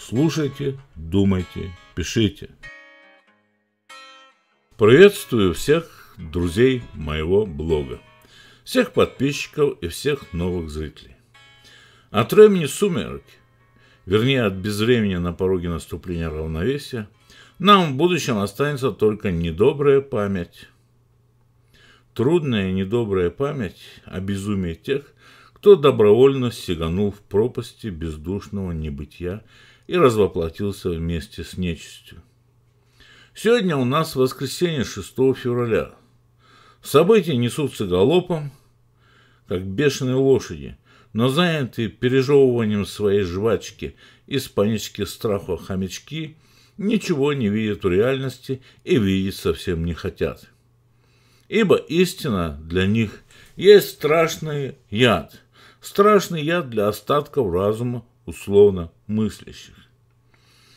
Слушайте, думайте, пишите. Приветствую всех друзей моего блога, всех подписчиков и всех новых зрителей. От времени сумерки, вернее от безвремени на пороге наступления равновесия, нам в будущем останется только недобрая память. Трудная и недобрая память о безумии тех, кто добровольно сиганул в пропасти бездушного небытия и развоплотился вместе с нечистью. Сегодня у нас воскресенье 6 февраля. События несутся галопом, как бешеные лошади, но заняты пережевыванием своей жвачки из панических страха хомячки ничего не видят в реальности и видеть совсем не хотят. Ибо истина для них есть страшный яд, страшный яд для остатков разума условно мыслящих.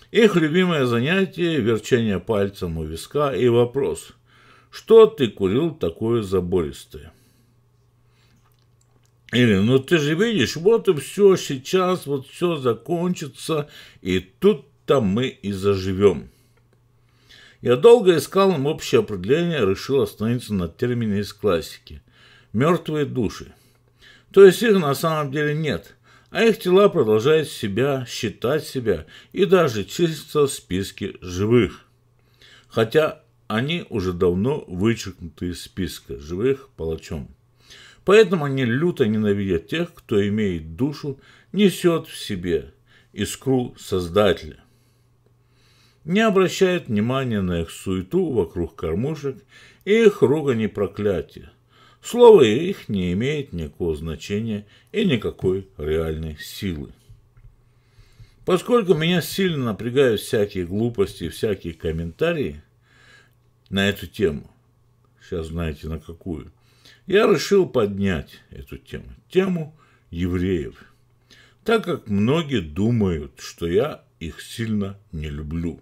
Их любимое занятие – верчение пальцем у виска и вопрос «Что ты курил такое забористое?» Или «Ну ты же видишь, вот и все, сейчас вот все закончится, и тут-то мы и заживем». Я долго искал им общее определение, решил остановиться на термине из классики – мертвые души. То есть их на самом деле нет а их тела продолжают себя, считать себя и даже числятся в списке живых. Хотя они уже давно вычеркнуты из списка живых палачом. Поэтому они люто ненавидят тех, кто имеет душу, несет в себе искру Создателя. Не обращают внимания на их суету вокруг кормушек и их ругань и проклятие – Слово их не имеет никакого значения и никакой реальной силы. Поскольку меня сильно напрягают всякие глупости и всякие комментарии на эту тему, сейчас знаете на какую, я решил поднять эту тему, тему евреев, так как многие думают, что я их сильно не люблю.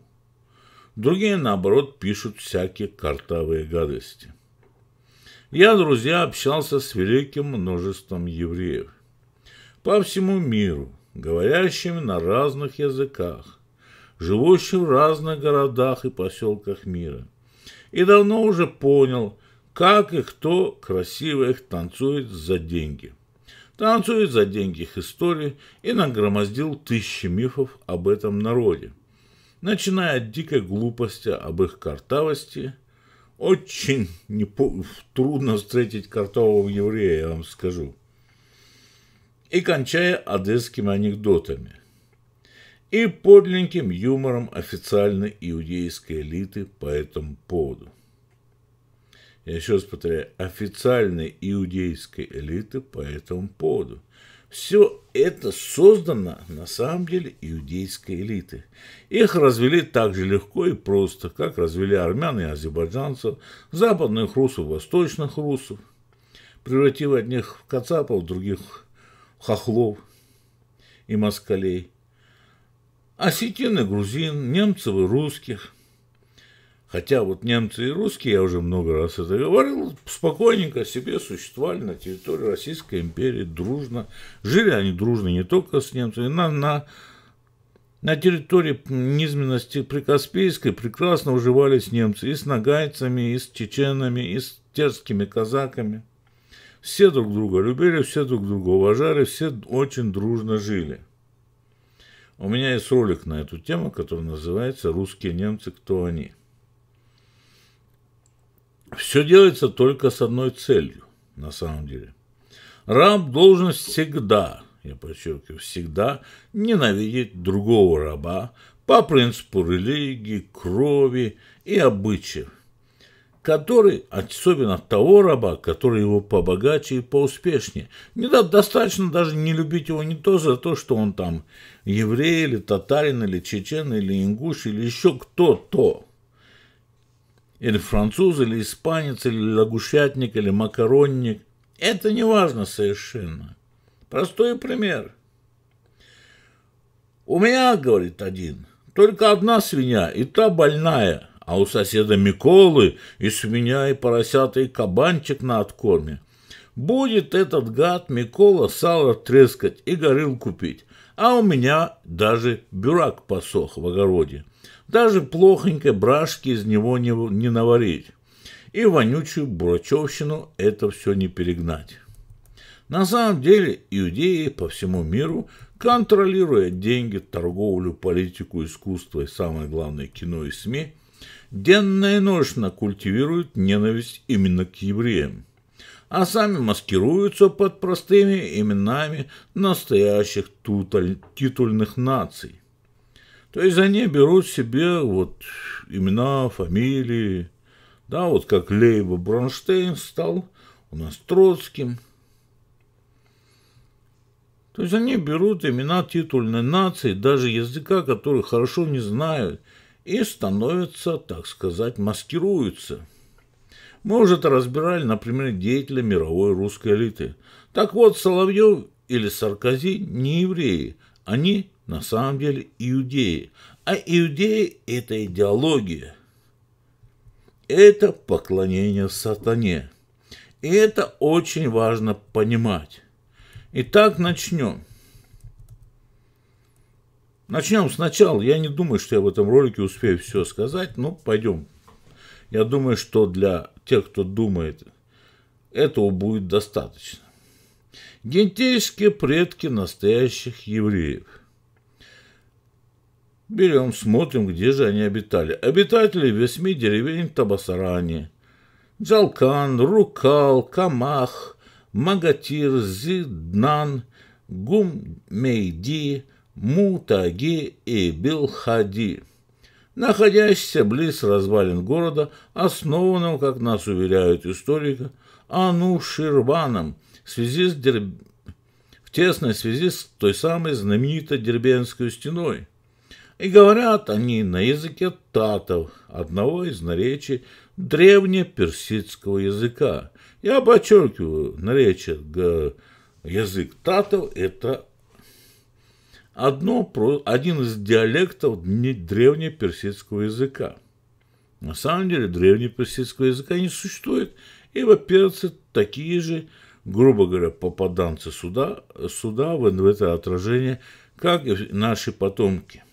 Другие, наоборот, пишут всякие картавые гадости я, друзья, общался с великим множеством евреев по всему миру, говорящими на разных языках, живущих в разных городах и поселках мира. И давно уже понял, как и кто красиво их танцует за деньги. Танцует за деньги их истории и нагромоздил тысячи мифов об этом народе, начиная от дикой глупости об их картавости – очень непо... трудно встретить картового еврея, я вам скажу. И кончая одесскими анекдотами. И подлинным юмором официальной иудейской элиты по этому поводу. Я еще раз повторяю, официальной иудейской элиты по этому поводу. Все это создано на самом деле иудейской элиты. Их развели так же легко и просто, как развели армян и азербайджанцев, западных русов, восточных русов, превратив одних в кацапов, других в хохлов и москалей, осетин и грузин, немцев и русских – Хотя вот немцы и русские, я уже много раз это говорил, спокойненько себе существовали на территории Российской империи дружно. Жили они дружно не только с немцами, на, на, на территории низменности Прикаспийской прекрасно уживались немцы и с нагайцами, и с чеченами, и с терскими казаками. Все друг друга любили, все друг друга уважали, все очень дружно жили. У меня есть ролик на эту тему, который называется «Русские немцы, кто они?» все делается только с одной целью, на самом деле. Раб должен всегда, я подчеркиваю, всегда ненавидеть другого раба по принципу религии, крови и обычаев, который, особенно того раба, который его побогаче и поуспешнее. Не да, достаточно даже не любить его не то за то, что он там еврей или татарин или чечен или ингуш или еще кто-то или француз, или испанец, или лягушатник, или макаронник. Это не важно совершенно. Простой пример. У меня, говорит один, только одна свинья, и та больная, а у соседа Миколы и свинья, и поросята, и кабанчик на откорме. Будет этот гад Микола сало трескать и горил купить, а у меня даже бюрак посох в огороде – даже плохонькой брашки из него не, не наварить. И вонючую бурачевщину это все не перегнать. На самом деле иудеи по всему миру, контролируя деньги, торговлю, политику, искусство и самое главное кино и СМИ, денно и ношно культивируют ненависть именно к евреям, а сами маскируются под простыми именами настоящих титульных наций. То есть они берут себе вот имена, фамилии, да, вот как Лейба Бронштейн стал у нас Троцким. То есть они берут имена титульной нации, даже языка, который хорошо не знают, и становятся, так сказать, маскируются. Мы уже это разбирали, например, деятеля мировой русской элиты. Так вот, Соловьев или Саркози не евреи, они на самом деле иудеи. А иудеи – это идеология. Это поклонение сатане. И это очень важно понимать. Итак, начнем. Начнем сначала. Я не думаю, что я в этом ролике успею все сказать, но пойдем. Я думаю, что для тех, кто думает, этого будет достаточно. Генетические предки настоящих евреев – Берем, смотрим, где же они обитали. Обитатели восьми деревень Табасарани. Джалкан, Рукал, Камах, Магатир, Зиднан, Гуммейди, Мутаги и Билхади, находящийся близ развалин города, основанного, как нас уверяют историка, Ануширваном в, связи с Дерб... в тесной связи с той самой знаменитой Дербенской стеной – и говорят они на языке татов, одного из наречий древнеперсидского языка. Я подчеркиваю, наречие язык татов – это одно, один из диалектов древнеперсидского языка. На самом деле древнеперсидского языка не существует, ибо перцы такие же, грубо говоря, попаданцы суда, суда в это отражение, как и наши потомки.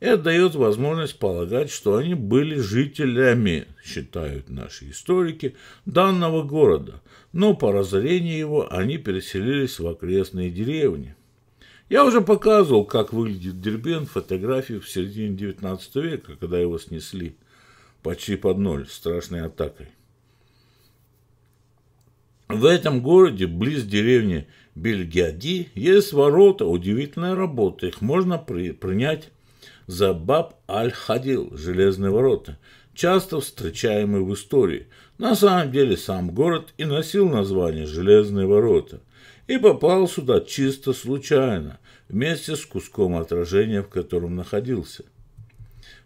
Это дает возможность полагать, что они были жителями, считают наши историки, данного города, но по разорению его они переселились в окрестные деревни. Я уже показывал, как выглядит Дербен фотографии в середине 19 века, когда его снесли почти под ноль страшной атакой. В этом городе, близ деревни Бельгиади, есть ворота удивительной работы. Их можно при, принять за Баб Аль-Хадил, Железные ворота, часто встречаемые в истории. На самом деле сам город и носил название Железные ворота, и попал сюда чисто случайно, вместе с куском отражения, в котором находился.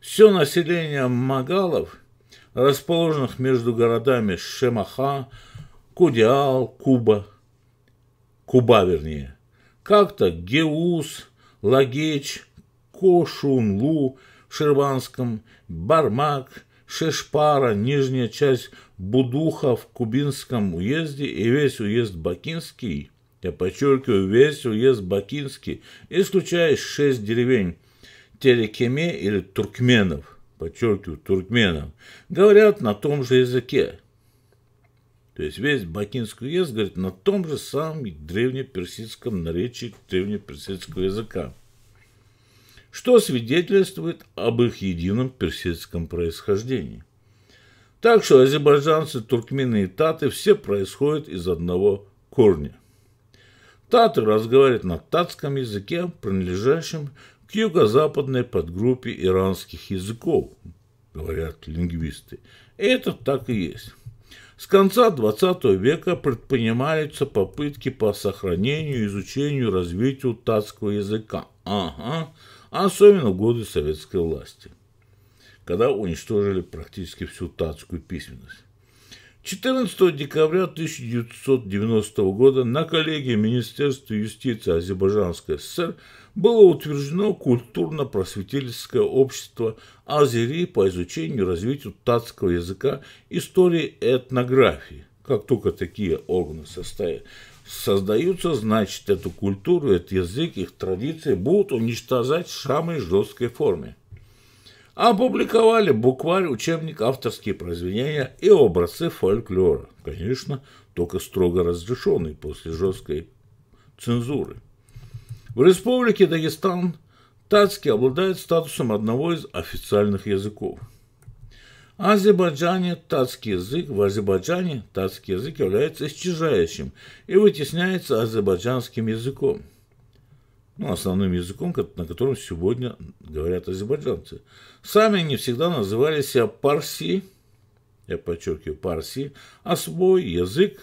Все население Магалов, расположенных между городами Шемаха, Кудиал, Куба, Куба вернее, как-то Геус, Лагеч, Ко, Шунлу в Ширванском, Бармак, Шешпара, нижняя часть Будуха в Кубинском уезде и весь уезд Бакинский, я подчеркиваю, весь уезд Бакинский, исключая шесть деревень Терекеме или Туркменов, подчеркиваю, Туркменов, говорят на том же языке. То есть весь Бакинский уезд говорит на том же самом древнеперсидском наречии древнеперсидского языка что свидетельствует об их едином персидском происхождении. Так что азербайджанцы, туркмены и таты все происходят из одного корня. Таты разговаривают на татском языке, принадлежащем к юго-западной подгруппе иранских языков, говорят лингвисты. И это так и есть. С конца XX века предпринимаются попытки по сохранению, изучению, развитию татского языка. Ага, а особенно в годы советской власти, когда уничтожили практически всю татскую письменность. 14 декабря 1990 года на коллегии Министерства юстиции Азербайджанской ССР было утверждено культурно-просветительское общество Азери по изучению и развитию татского языка, истории и этнографии. Как только такие органы состоят, создаются, значит, эту культуру, этот язык, их традиции будут уничтожать в самой жесткой форме. Опубликовали букварь, учебник, авторские произведения и образцы фольклора. Конечно, только строго разрешенный после жесткой цензуры. В республике Дагестан татский обладает статусом одного из официальных языков – Азербайджане татский язык, в Азербайджане татский язык является исчезающим и вытесняется азербайджанским языком. Ну, основным языком, на котором сегодня говорят азербайджанцы. Сами они всегда называли себя парси, я подчеркиваю, парси, а свой язык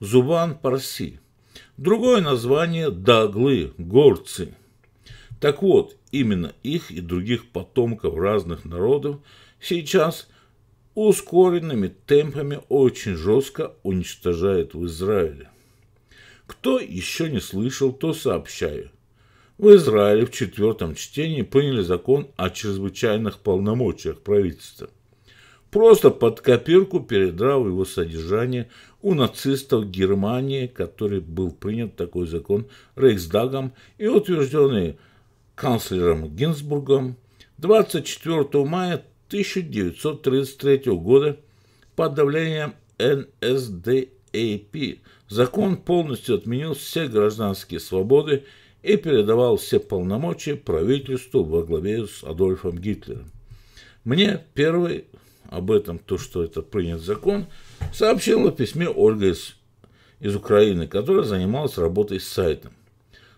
зубан парси. Другое название – даглы, горцы. Так вот, именно их и других потомков разных народов – сейчас ускоренными темпами очень жестко уничтожает в Израиле. Кто еще не слышал, то сообщаю. В Израиле в четвертом чтении приняли закон о чрезвычайных полномочиях правительства. Просто под копирку передрал его содержание у нацистов Германии, который был принят такой закон Рейхсдагом и утвержденный канцлером Гинзбургом 24 мая 1933 года под давлением НСДАП закон полностью отменил все гражданские свободы и передавал все полномочия правительству во главе с Адольфом Гитлером. Мне первый об этом, то, что это принят закон, сообщила в письме Ольга из, из Украины, которая занималась работой с сайтом.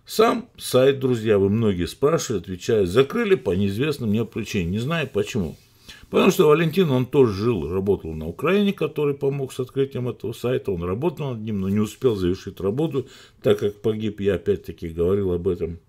Сам сайт, друзья, вы многие спрашивали, отвечая, закрыли по неизвестным мне причине, не знаю почему. Потому что Валентин, он тоже жил, работал на Украине, который помог с открытием этого сайта. Он работал над ним, но не успел завершить работу, так как погиб. Я опять-таки говорил об этом.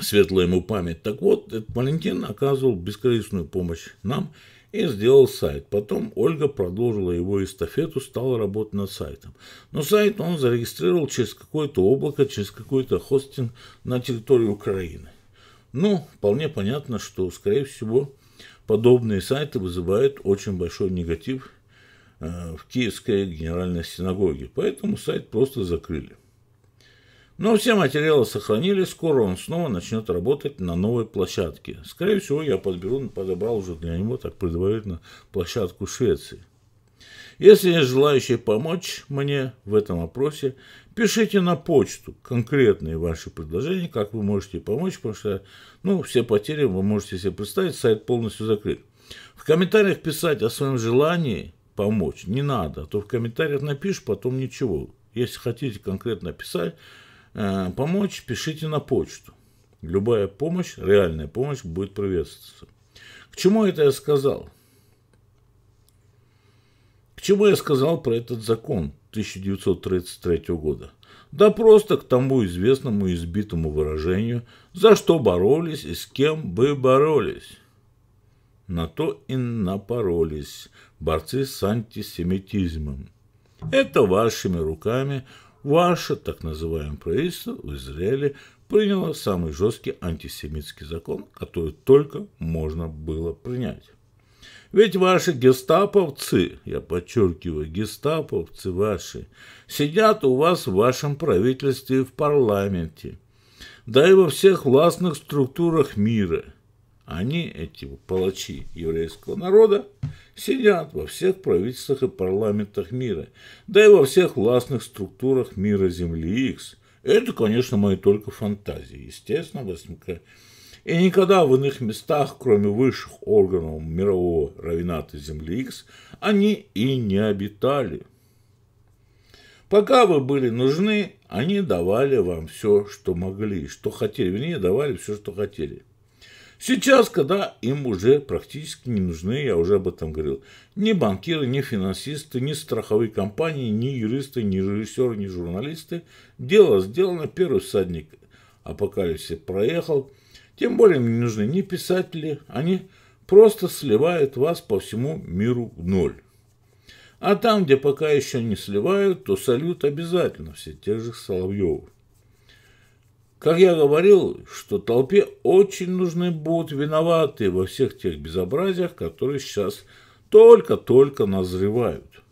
Светлая ему память. Так вот, этот Валентин оказывал бескорыстную помощь нам и сделал сайт. Потом Ольга продолжила его эстафету, стала работать над сайтом. Но сайт он зарегистрировал через какое-то облако, через какой-то хостинг на территории Украины. Ну, вполне понятно, что, скорее всего, подобные сайты вызывают очень большой негатив э, в Киевской генеральной синагоге, поэтому сайт просто закрыли. Но все материалы сохранили, скоро он снова начнет работать на новой площадке. Скорее всего, я подберу, подобрал уже для него так предварительно площадку Швеции. Если есть желающие помочь мне в этом вопросе, Пишите на почту конкретные ваши предложения, как вы можете помочь, потому что, ну, все потери вы можете себе представить, сайт полностью закрыт. В комментариях писать о своем желании помочь не надо, а то в комментариях напишешь, потом ничего. Если хотите конкретно писать, э, помочь, пишите на почту. Любая помощь, реальная помощь будет приветствоваться. К чему это я сказал? К чему я сказал про этот закон 1933 года? Да просто к тому известному избитому выражению «За что боролись и с кем бы боролись?» На то и напоролись борцы с антисемитизмом. Это вашими руками ваше так называемое правительство в Израиле приняло самый жесткий антисемитский закон, который только можно было принять. Ведь ваши гестаповцы, я подчеркиваю, гестаповцы ваши, сидят у вас в вашем правительстве и в парламенте, да и во всех властных структурах мира. Они, эти палачи еврейского народа, сидят во всех правительствах и парламентах мира, да и во всех властных структурах мира Земли Икс. Это, конечно, мои только фантазии. Естественно, и никогда в иных местах, кроме высших органов мирового равината Земли X, они и не обитали. Пока вы были нужны, они давали вам все, что могли, что хотели, вернее, давали все, что хотели. Сейчас, когда им уже практически не нужны, я уже об этом говорил, ни банкиры, ни финансисты, ни страховые компании, ни юристы, ни режиссеры, ни журналисты. Дело сделано, первый всадник апокалипсиса проехал, тем более не нужны ни писатели, они просто сливают вас по всему миру в ноль. А там, где пока еще не сливают, то салют обязательно все тех же Соловьевых. Как я говорил, что толпе очень нужны будут виноватые во всех тех безобразиях, которые сейчас только-только назревают.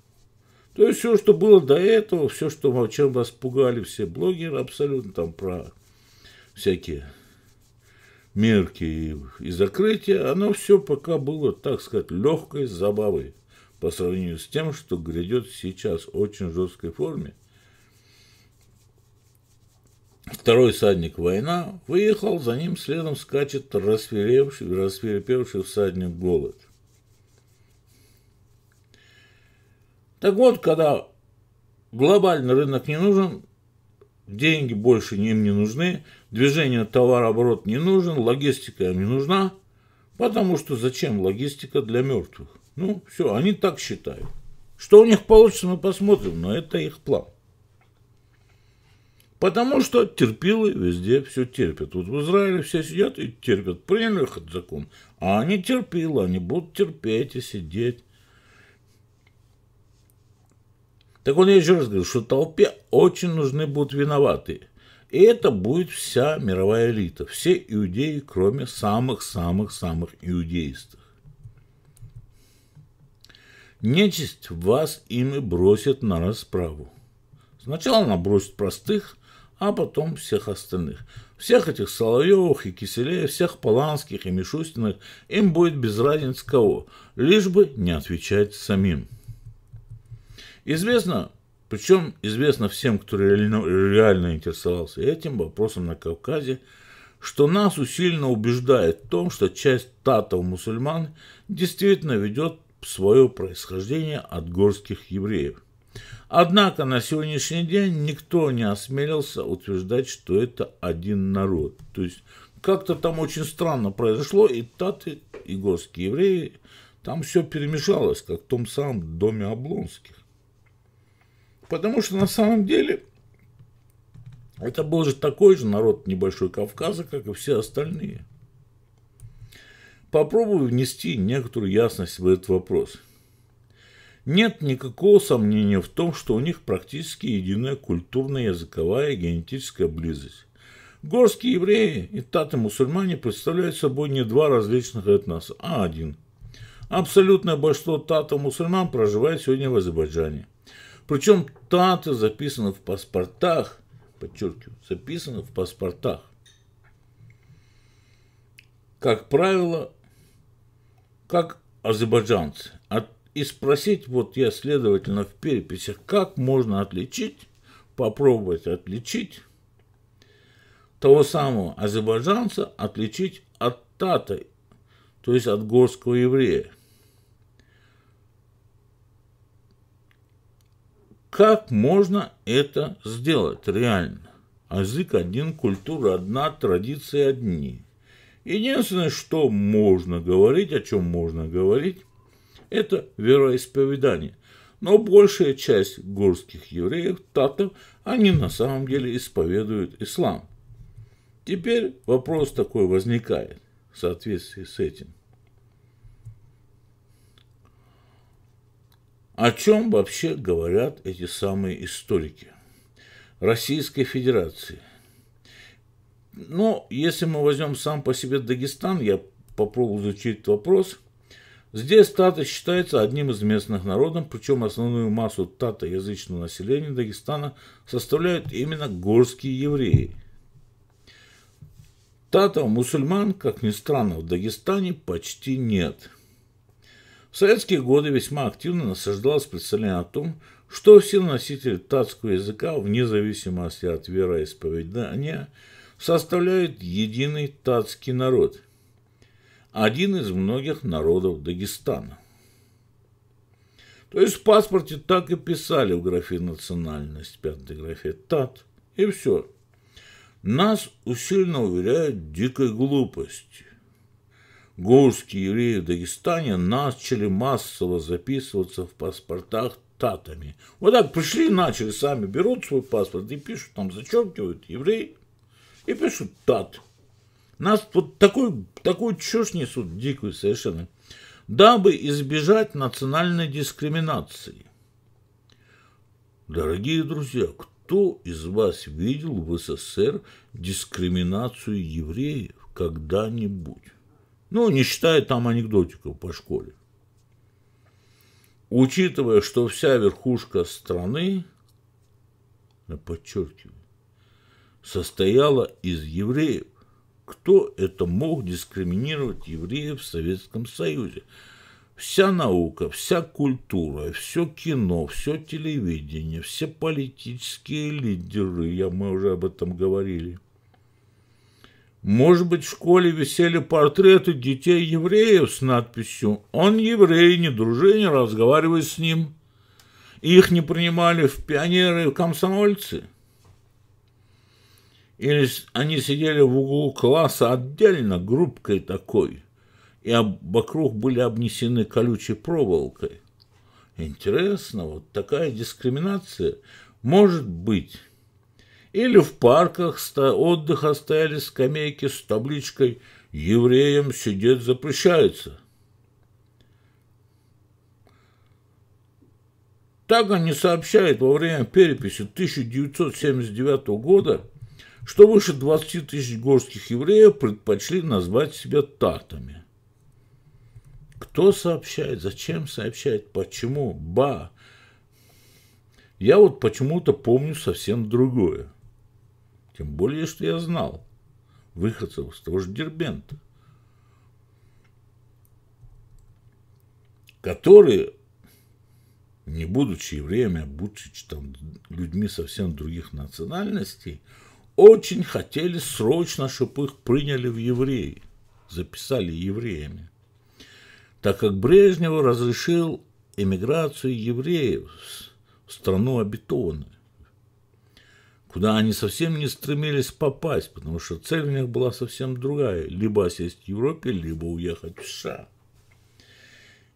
То есть все, что было до этого, все, что, чем вас пугали все блогеры, абсолютно там про всякие мерки и закрытия, оно все пока было, так сказать, легкой забавой по сравнению с тем, что грядет сейчас в очень жесткой форме. Второй садник война выехал, за ним следом скачет рассверепевший, рассверепевший всадник голод. Так вот, когда глобальный рынок не нужен, деньги больше им не нужны, движение товарооборот не нужен, логистика им не нужна, потому что зачем логистика для мертвых? Ну, все, они так считают. Что у них получится, мы посмотрим, но это их план. Потому что терпилы везде все терпят. Вот в Израиле все сидят и терпят. Приняли этот закон. А они терпилы, они будут терпеть и сидеть. Так он, я еще раз говорю, что толпе очень нужны будут виноваты, И это будет вся мировая элита, все иудеи, кроме самых-самых-самых иудеистов. Нечисть вас им и бросит на расправу. Сначала она бросит простых, а потом всех остальных. Всех этих Соловьевых и Киселеев, всех Поланских и Мишустиных, им будет без разницы кого, лишь бы не отвечать самим. Известно, причем известно всем, кто реально, реально интересовался этим вопросом на Кавказе, что нас усиленно убеждает в том, что часть татов-мусульман действительно ведет свое происхождение от горских евреев. Однако на сегодняшний день никто не осмелился утверждать, что это один народ. То есть как-то там очень странно произошло, и таты, и горские евреи, там все перемешалось, как в том самом доме Облонских. Потому что на самом деле это был же такой же народ небольшой Кавказа, как и все остальные. Попробую внести некоторую ясность в этот вопрос. Нет никакого сомнения в том, что у них практически единая культурная, языковая и генетическая близость. Горские евреи и таты-мусульмане представляют собой не два различных этноса, а один. Абсолютное большинство татов мусульман проживает сегодня в Азербайджане – причем тата записано в паспортах, подчеркиваю, записано в паспортах. Как правило, как азербайджанцы. От, а и спросить, вот я, следовательно, в переписях, как можно отличить, попробовать отличить того самого азербайджанца, отличить от тата, то есть от горского еврея. Как можно это сделать реально? Язык один, культура одна, традиции одни. Единственное, что можно говорить, о чем можно говорить, это вероисповедание. Но большая часть горских евреев, татов, они на самом деле исповедуют ислам. Теперь вопрос такой возникает в соответствии с этим. О чем вообще говорят эти самые историки Российской Федерации? Но ну, если мы возьмем сам по себе Дагестан, я попробую изучить этот вопрос. Здесь таты считается одним из местных народов, причем основную массу татоязычного населения Дагестана составляют именно горские евреи. Татов мусульман, как ни странно, в Дагестане почти нет – в советские годы весьма активно насаждалось представление о том, что все носители татского языка, вне зависимости от вероисповедания, составляют единый татский народ, один из многих народов Дагестана. То есть в паспорте так и писали в графе «национальность», пятой графе «тат», и все. Нас усиленно уверяют дикой глупостью горские евреи в Дагестане начали массово записываться в паспортах татами. Вот так пришли, начали, сами берут свой паспорт и пишут, там зачеркивают еврей и пишут тат. Нас вот такой, такую чушь несут дикую совершенно. Дабы избежать национальной дискриминации. Дорогие друзья, кто из вас видел в СССР дискриминацию евреев когда-нибудь? Ну, не считая там анекдотиков по школе. Учитывая, что вся верхушка страны, подчеркиваю, состояла из евреев, кто это мог дискриминировать евреев в Советском Союзе? Вся наука, вся культура, все кино, все телевидение, все политические лидеры, я, мы уже об этом говорили – может быть, в школе висели портреты детей евреев с надписью «Он еврей, не дружи, не разговаривай с ним». Их не принимали в пионеры и комсомольцы. Или они сидели в углу класса отдельно, группкой такой, и вокруг были обнесены колючей проволокой. Интересно, вот такая дискриминация может быть или в парках отдыха стояли скамейки с табличкой «Евреям сидеть запрещается». Так они сообщают во время переписи 1979 года, что выше 20 тысяч горских евреев предпочли назвать себя татами. Кто сообщает, зачем сообщает, почему, ба. Я вот почему-то помню совсем другое. Тем более, что я знал выходцев с того же Дербента, которые, не будучи евреями, а будучи там людьми совсем других национальностей, очень хотели срочно, чтобы их приняли в евреи, записали евреями, так как Брежнев разрешил эмиграцию евреев в страну обетованную куда они совсем не стремились попасть, потому что цель у них была совсем другая – либо сесть в Европе, либо уехать в США.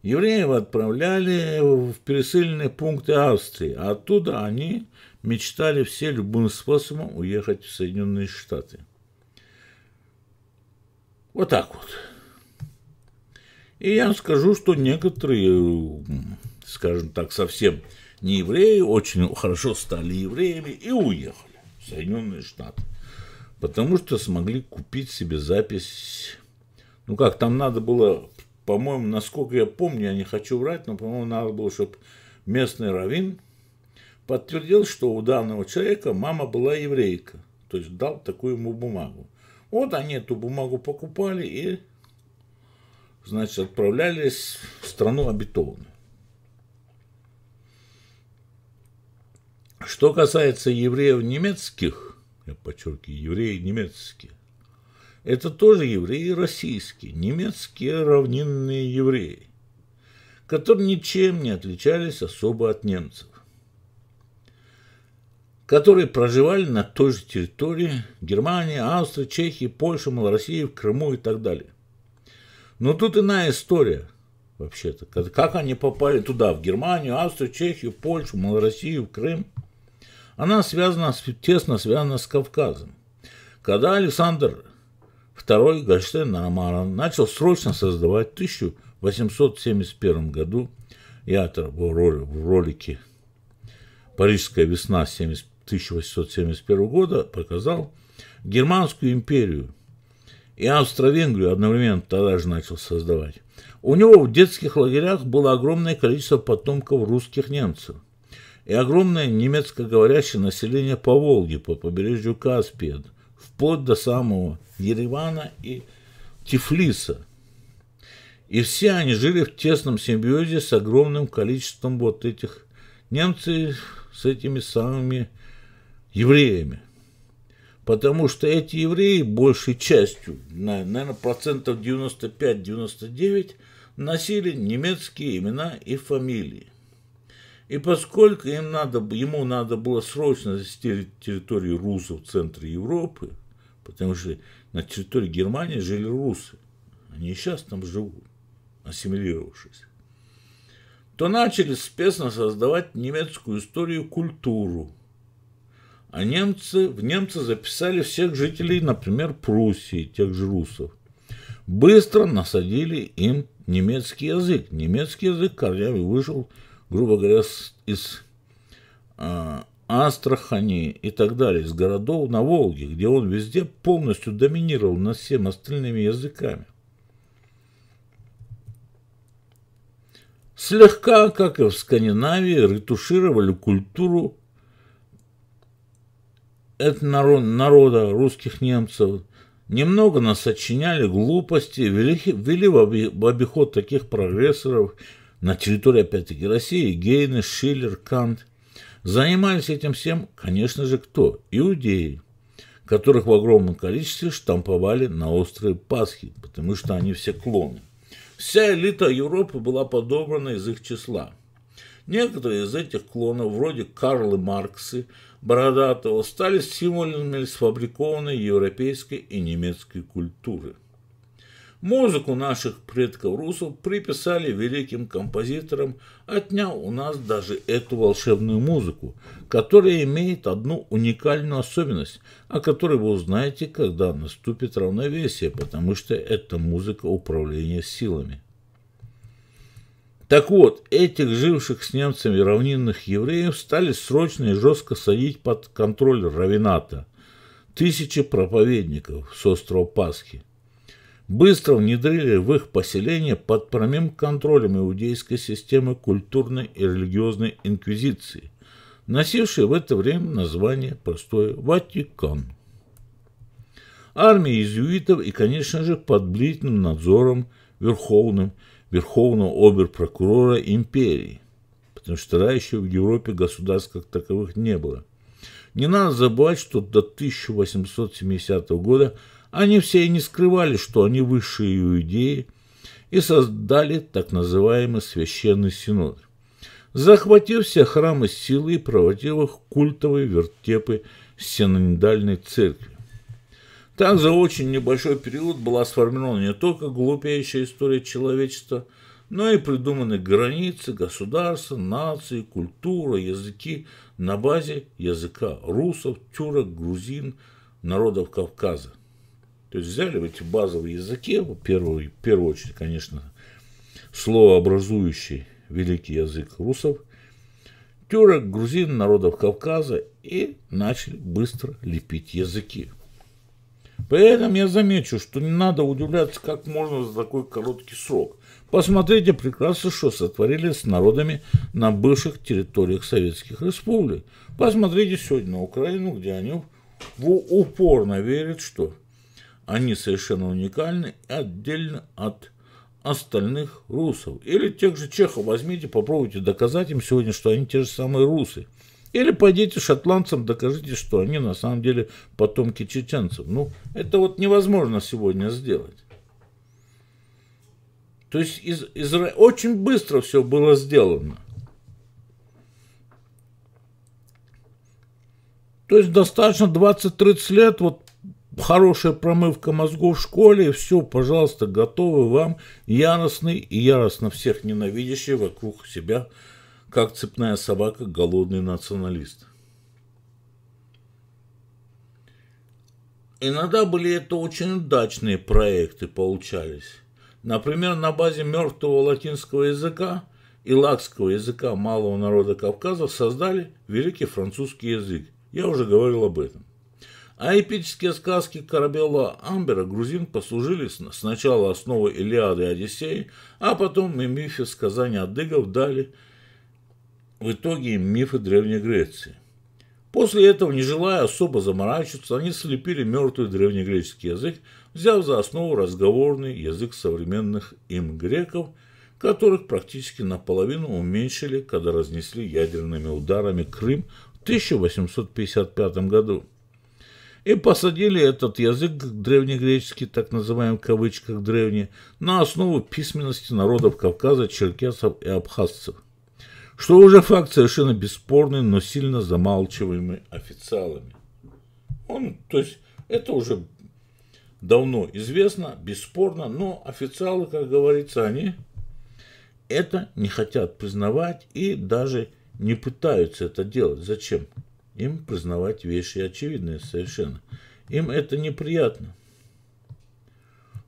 Евреев отправляли в пересыльные пункты Австрии, а оттуда они мечтали все любым способом уехать в Соединенные Штаты. Вот так вот. И я скажу, что некоторые, скажем так, совсем не евреи, очень хорошо стали евреями и уехали. Соединенные Штаты. Потому что смогли купить себе запись. Ну как, там надо было, по-моему, насколько я помню, я не хочу врать, но, по-моему, надо было, чтобы местный раввин подтвердил, что у данного человека мама была еврейка. То есть дал такую ему бумагу. Вот они эту бумагу покупали и, значит, отправлялись в страну обетованную. Что касается евреев немецких, я подчеркиваю, евреи немецкие, это тоже евреи российские, немецкие равнинные евреи, которые ничем не отличались особо от немцев, которые проживали на той же территории Германии, Австрии, Чехии, Польши, Малороссии, в Крыму и так далее. Но тут иная история – вообще-то. Как они попали туда, в Германию, Австрию, Чехию, Польшу, Малороссию, Крым – она связана, тесно связана с Кавказом. Когда Александр II Гольштейн Романов начал срочно создавать в 1871 году, я был в ролике «Парижская весна» 1871 года, показал Германскую империю и Австро-Венгрию одновременно тогда же начал создавать. У него в детских лагерях было огромное количество потомков русских немцев – и огромное немецко-говорящее население по Волге, по побережью Каспия, вплоть до самого Еревана и Тифлиса. И все они жили в тесном симбиозе с огромным количеством вот этих немцев с этими самыми евреями. Потому что эти евреи большей частью, наверное, процентов 95-99, носили немецкие имена и фамилии. И поскольку им надо, ему надо было срочно застелить территорию русов в центре Европы, потому что на территории Германии жили русы, они сейчас там живут, ассимилировавшись, то начали спешно создавать немецкую историю культуру. А немцы, в немцы записали всех жителей, например, Пруссии, тех же русов. Быстро насадили им немецкий язык. Немецкий язык корнями вышел грубо говоря, с, из э, Астрахани и так далее, из городов на Волге, где он везде полностью доминировал над всем остальными языками. Слегка, как и в Скандинавии, ретушировали культуру этнорода, народа русских немцев, немного насочиняли глупости, вели, в обиход таких прогрессоров – на территории, опять-таки, России, Гейне, Шиллер, Кант. Занимались этим всем, конечно же, кто? Иудеи, которых в огромном количестве штамповали на острые Пасхи, потому что они все клоны. Вся элита Европы была подобрана из их числа. Некоторые из этих клонов, вроде Карлы Марксы, Бородатого, стали символами сфабрикованной европейской и немецкой культуры – Музыку наших предков русов приписали великим композиторам, отняв у нас даже эту волшебную музыку, которая имеет одну уникальную особенность, о которой вы узнаете, когда наступит равновесие, потому что это музыка управления силами. Так вот, этих живших с немцами равнинных евреев стали срочно и жестко садить под контроль Равината, тысячи проповедников с острова Пасхи – быстро внедрили в их поселение под прямым контролем иудейской системы культурной и религиозной инквизиции, носившей в это время название простое «Ватикан». Армия изюитов и, конечно же, под блительным надзором верховным, верховного оберпрокурора империи, потому что тогда еще в Европе государств как таковых не было. Не надо забывать, что до 1870 года – они все и не скрывали, что они высшие иудеи, и создали так называемый Священный Синод, захватив все храмы силы и проводив их культовые вертепы синодальной церкви. Так за очень небольшой период была сформирована не только глупейшая история человечества, но и придуманы границы государства, нации, культура, языки на базе языка русов, тюрок, грузин, народов Кавказа. То есть взяли эти базовые языки, в первую, в первую очередь, конечно, словообразующий великий язык русов, тюрок, грузин, народов Кавказа, и начали быстро лепить языки. Поэтому я замечу, что не надо удивляться, как можно за такой короткий срок. Посмотрите прекрасно, что сотворили с народами на бывших территориях советских республик. Посмотрите сегодня на Украину, где они в упорно верят, что они совершенно уникальны и отдельно от остальных русов. Или тех же чехов возьмите, попробуйте доказать им сегодня, что они те же самые русы. Или пойдите шотландцам, докажите, что они на самом деле потомки чеченцев. Ну, это вот невозможно сегодня сделать. То есть из, из, очень быстро все было сделано. То есть достаточно 20-30 лет вот хорошая промывка мозгов в школе, все, пожалуйста, готовы вам яростный и яростно всех ненавидящий вокруг себя, как цепная собака, голодный националист. Иногда были это очень удачные проекты получались. Например, на базе мертвого латинского языка и лакского языка малого народа Кавказа создали великий французский язык. Я уже говорил об этом. А эпические сказки корабела Амбера грузин послужили сначала основой Илиады и Одиссеи, а потом и мифы сказания адыгов дали в итоге мифы Древней Греции. После этого, не желая особо заморачиваться, они слепили мертвый древнегреческий язык, взяв за основу разговорный язык современных им греков, которых практически наполовину уменьшили, когда разнесли ядерными ударами Крым в 1855 году и посадили этот язык древнегреческий, так называемый в кавычках древний, на основу письменности народов Кавказа, черкесов и абхазцев, что уже факт совершенно бесспорный, но сильно замалчиваемый официалами. Он, то есть это уже давно известно, бесспорно, но официалы, как говорится, они это не хотят признавать и даже не пытаются это делать. Зачем? Им признавать вещи очевидные совершенно. Им это неприятно.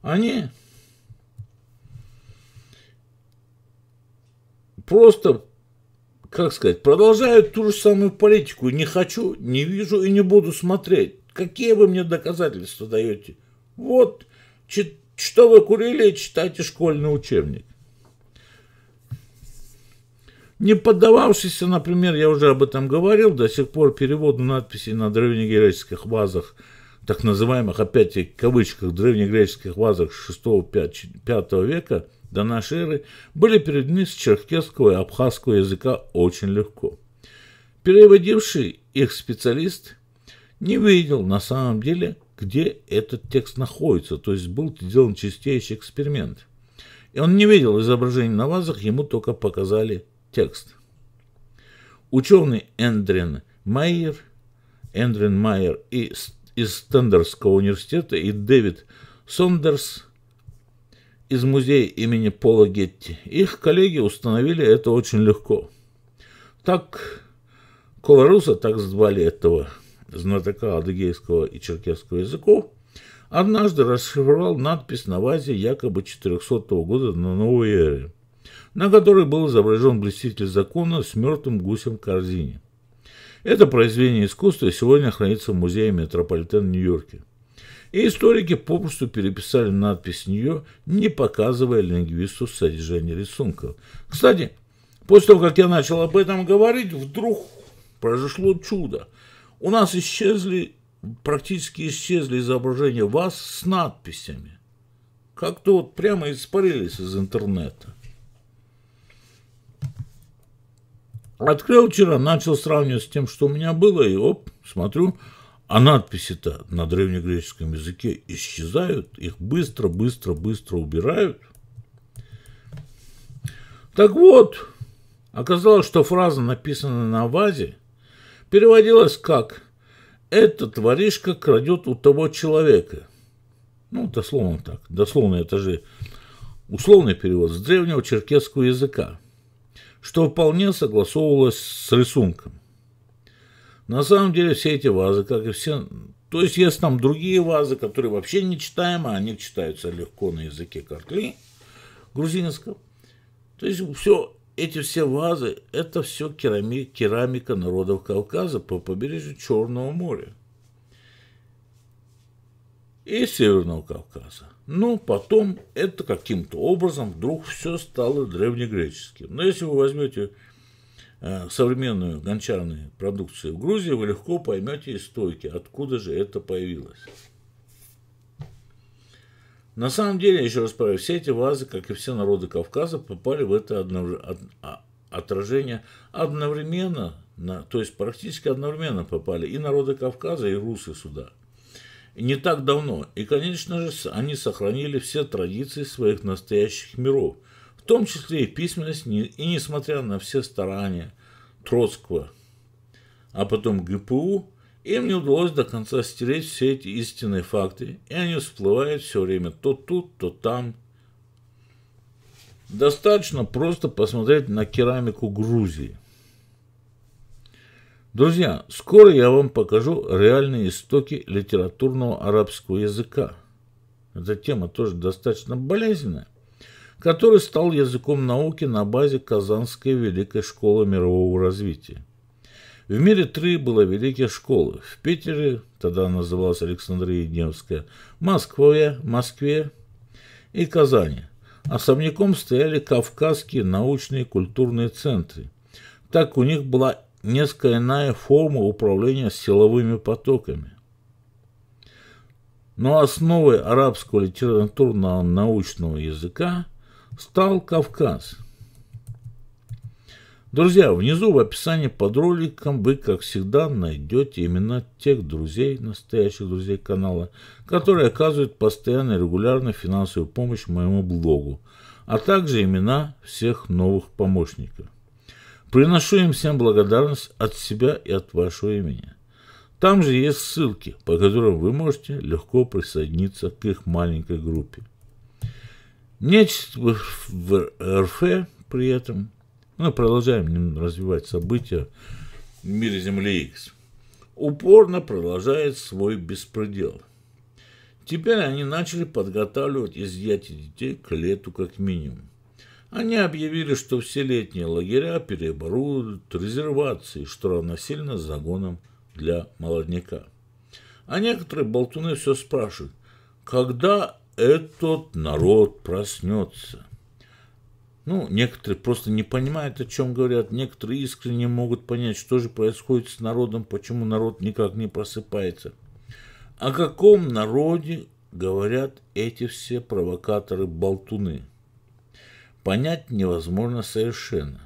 Они просто, как сказать, продолжают ту же самую политику. Не хочу, не вижу и не буду смотреть. Какие вы мне доказательства даете? Вот, что вы курили, читайте школьный учебник. Не поддававшийся, например, я уже об этом говорил, до сих пор перевод надписей на древнегреческих вазах, так называемых, опять в кавычках, древнегреческих вазах 6-5 века до нашей эры, были переведены с черкесского и абхазского языка очень легко. Переводивший их специалист не видел на самом деле, где этот текст находится, то есть был сделан чистейший эксперимент. И он не видел изображений на вазах, ему только показали Текст. Ученый Эндрин Майер, Эндрин Майер из, из Стендерского университета и Дэвид Сондерс из музея имени Пола Гетти. Их коллеги установили это очень легко. Так Колоруса так звали этого знатока адыгейского и черкесского языков, однажды расшифровал надпись на вазе якобы 400 года на новой эре – на которой был изображен блеститель закона с мертвым гусем в корзине. Это произведение искусства сегодня хранится в музее метрополитен Нью-Йорке. И историки попросту переписали надпись с нее, не показывая лингвисту содержание рисунка. Кстати, после того, как я начал об этом говорить, вдруг произошло чудо. У нас исчезли, практически исчезли изображения вас с надписями. Как-то вот прямо испарились из интернета. Открыл вчера, начал сравнивать с тем, что у меня было, и оп, смотрю, а надписи-то на древнегреческом языке исчезают, их быстро, быстро, быстро убирают. Так вот, оказалось, что фраза, написанная на вазе, переводилась как «Этот воришка крадет у того человека». Ну, дословно так. Дословно это же условный перевод с древнего черкесского языка что вполне согласовывалось с рисунком. На самом деле все эти вазы, как и все... То есть есть там другие вазы, которые вообще не читаемы, а они читаются легко на языке каркли грузинского. То есть все, эти все вазы, это все керами, керамика народов Кавказа по побережью Черного моря и Северного Кавказа. Но ну, потом это каким-то образом вдруг все стало древнегреческим. Но если вы возьмете э, современную гончарную продукцию в Грузии, вы легко поймете истоки, откуда же это появилось. На самом деле, еще раз повторяю, все эти вазы, как и все народы Кавказа, попали в это а, отражение одновременно, то есть практически одновременно попали и народы Кавказа, и русы сюда – не так давно, и, конечно же, они сохранили все традиции своих настоящих миров, в том числе и письменность, и несмотря на все старания Троцкого, а потом ГПУ, им не удалось до конца стереть все эти истинные факты, и они всплывают все время то тут, то там. Достаточно просто посмотреть на керамику Грузии. Друзья, скоро я вам покажу реальные истоки литературного арабского языка. Эта тема тоже достаточно болезненная, который стал языком науки на базе Казанской Великой Школы мирового развития. В мире три было великие школы. В Питере, тогда называлась Александрия Невская, Москве, Москве и Казани. Особняком стояли кавказские научные и культурные центры. Так у них была несколько иная форма управления силовыми потоками. Но основой арабского литературного научного языка стал Кавказ. Друзья, внизу в описании под роликом вы, как всегда, найдете имена тех друзей, настоящих друзей канала, которые оказывают постоянно и регулярно финансовую помощь моему блогу, а также имена всех новых помощников. Приношу им всем благодарность от себя и от вашего имени. Там же есть ссылки, по которым вы можете легко присоединиться к их маленькой группе. Нечисть в РФ при этом. Мы продолжаем развивать события в мире Земли X. Упорно продолжает свой беспредел. Теперь они начали подготавливать изъятие детей к лету как минимум. Они объявили, что все летние лагеря переоборудуют резервации, что равносильно загонам для молодняка. А некоторые болтуны все спрашивают, когда этот народ проснется? Ну, некоторые просто не понимают, о чем говорят, некоторые искренне могут понять, что же происходит с народом, почему народ никак не просыпается. О каком народе говорят эти все провокаторы-болтуны? понять невозможно совершенно.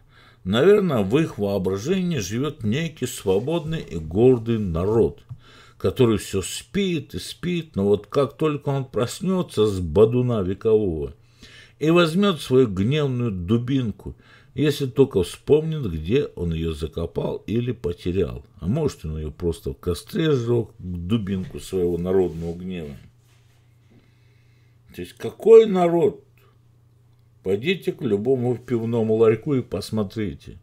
Наверное, в их воображении живет некий свободный и гордый народ, который все спит и спит, но вот как только он проснется с бадуна векового и возьмет свою гневную дубинку, если только вспомнит, где он ее закопал или потерял. А может, он ее просто в костре сжег, дубинку своего народного гнева. То есть какой народ Пойдите к любому пивному ларьку и посмотрите.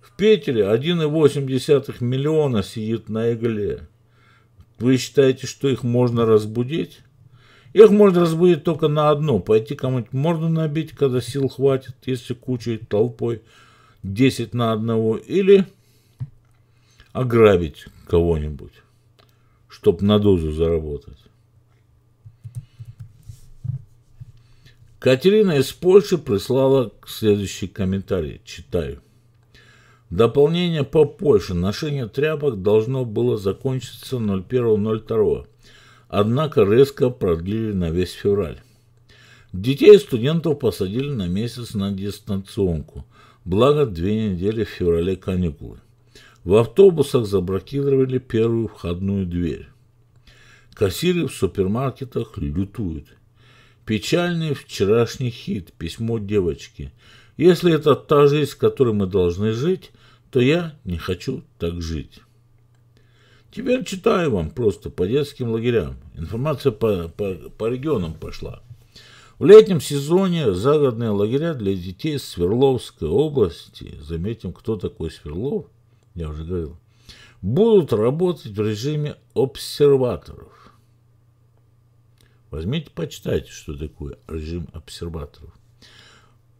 В Питере 1,8 миллиона сидит на игле. Вы считаете, что их можно разбудить? Их можно разбудить только на одно. Пойти кому-нибудь можно набить, когда сил хватит, если кучей толпой 10 на одного. Или ограбить кого-нибудь, чтобы на дозу заработать. Катерина из Польши прислала следующий комментарий. Читаю. Дополнение по Польше. Ношение тряпок должно было закончиться 01.02. Однако резко продлили на весь февраль. Детей и студентов посадили на месяц на дистанционку. Благо, две недели в феврале каникулы. В автобусах забракировали первую входную дверь. Кассиры в супермаркетах лютуют. Печальный вчерашний хит, письмо девочки. Если это та жизнь, с которой мы должны жить, то я не хочу так жить. Теперь читаю вам просто по детским лагерям. Информация по, по, по регионам пошла. В летнем сезоне загородные лагеря для детей Свердловской области, заметим, кто такой Сверлов, я уже говорил, будут работать в режиме обсерваторов. Возьмите, почитайте, что такое режим обсерваторов.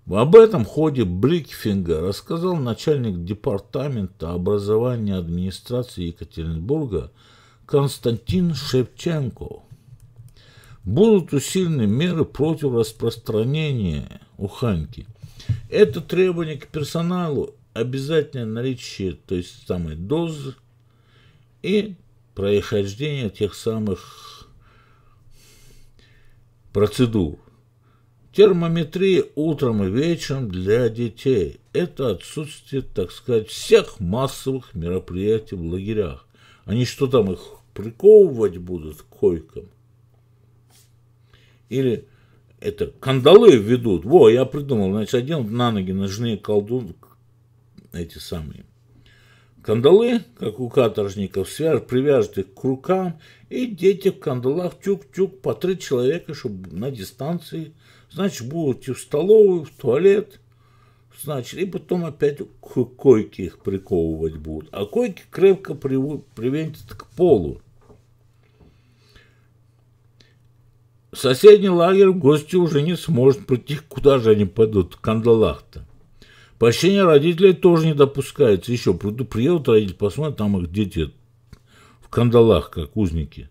Об этом ходе Бликфинга рассказал начальник департамента образования администрации Екатеринбурга Константин Шевченко. Будут усилены меры против распространения уханьки. Это требование к персоналу, обязательное наличие той самой дозы и происхождение тех самых процедур. Термометрия утром и вечером для детей – это отсутствие, так сказать, всех массовых мероприятий в лагерях. Они что там, их приковывать будут к койкам? Или это кандалы ведут. Во, я придумал, значит, оденут на ноги ножные колдун, эти самые Кандалы, как у каторжников, свяж, привяжут их к рукам, и дети в кандалах тюк-тюк по три человека, чтобы на дистанции. Значит, будут и в столовую, в туалет, значит, и потом опять к койке их приковывать будут. А койки крепко привинтят к полу. В соседний лагерь гости уже не сможет прийти, куда же они пойдут в кандалах-то. Поощрение родителей тоже не допускается. Еще приедут родители, посмотрят, там их дети в кандалах, как узники.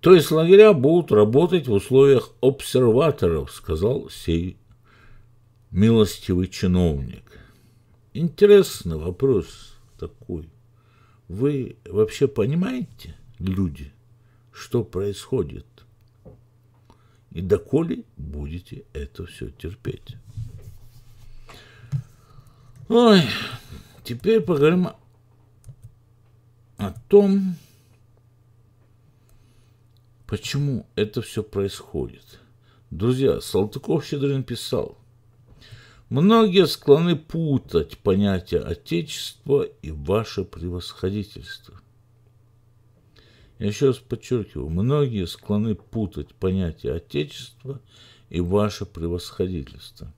То есть лагеря будут работать в условиях обсерваторов, сказал сей милостивый чиновник. Интересный вопрос такой. Вы вообще понимаете, люди, что происходит? И доколе будете это все терпеть? Ой, теперь поговорим о том, почему это все происходит. Друзья, Салтыков-Щедрин писал, Многие склонны путать понятие Отечества и ваше превосходительство. Я еще раз подчеркиваю, многие склонны путать понятие Отечества и ваше превосходительство.